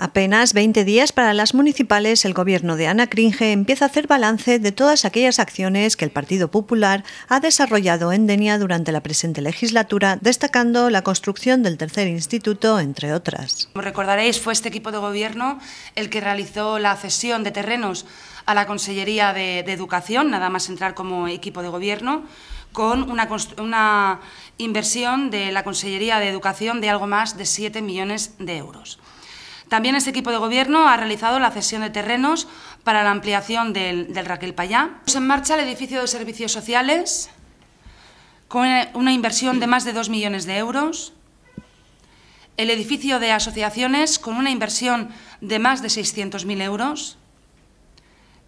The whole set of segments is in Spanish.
Apenas 20 días para las municipales, el gobierno de Ana Cringe empieza a hacer balance de todas aquellas acciones que el Partido Popular ha desarrollado en Denia durante la presente legislatura, destacando la construcción del tercer instituto, entre otras. Como recordaréis, fue este equipo de gobierno el que realizó la cesión de terrenos a la Consellería de, Educación, nada más entrar como equipo de gobierno, con una, una inversión de la Consellería de Educación de algo más de 7 millones de euros. También este equipo de gobierno ha realizado la cesión de terrenos para la ampliación del, Raquel Payá. en marcha el edificio de servicios sociales con una inversión de más de 2 millones de euros. El edificio de asociaciones con una inversión de más de 600.000 euros.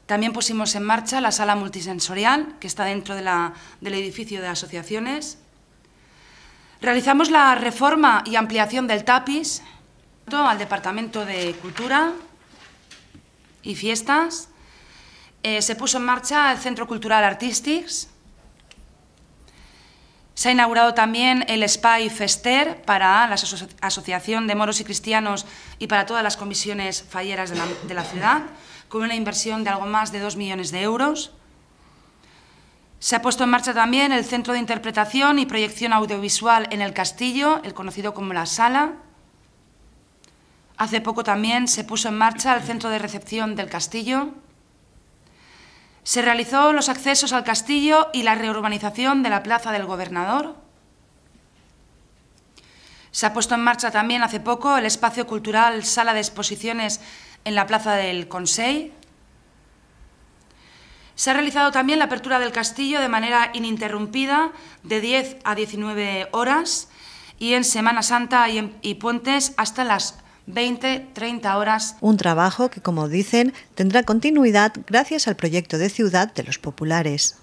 También pusimos en marcha la sala multisensorial, que está dentro del edificio de asociaciones. Realizamos la reforma y ampliación del TAPIS, al Departamento de Cultura y Fiestas. Eh, se puso en marcha el Centro Cultural Artistics Se ha inaugurado también el Spa Fester para la Asociación de Moros y Cristianos y para todas las comisiones falleras de la, de la ciudad, con una inversión de algo más de 2 millones de euros. Se ha puesto en marcha también el Centro de Interpretación y Proyección Audiovisual en el Castillo, el conocido como La Sala, Hace poco también se puso en marcha el centro de recepción del castillo. Se realizó los accesos al castillo y la reurbanización de la plaza del gobernador. Se ha puesto en marcha también hace poco el espacio cultural Sala de Exposiciones en la plaza del conseil. Se ha realizado también la apertura del castillo de manera ininterrumpida de 10 a 19 horas y en Semana Santa y, y puentes hasta las 20, 30 horas. Un trabajo que, como dicen, tendrá continuidad gracias al proyecto de ciudad de los populares.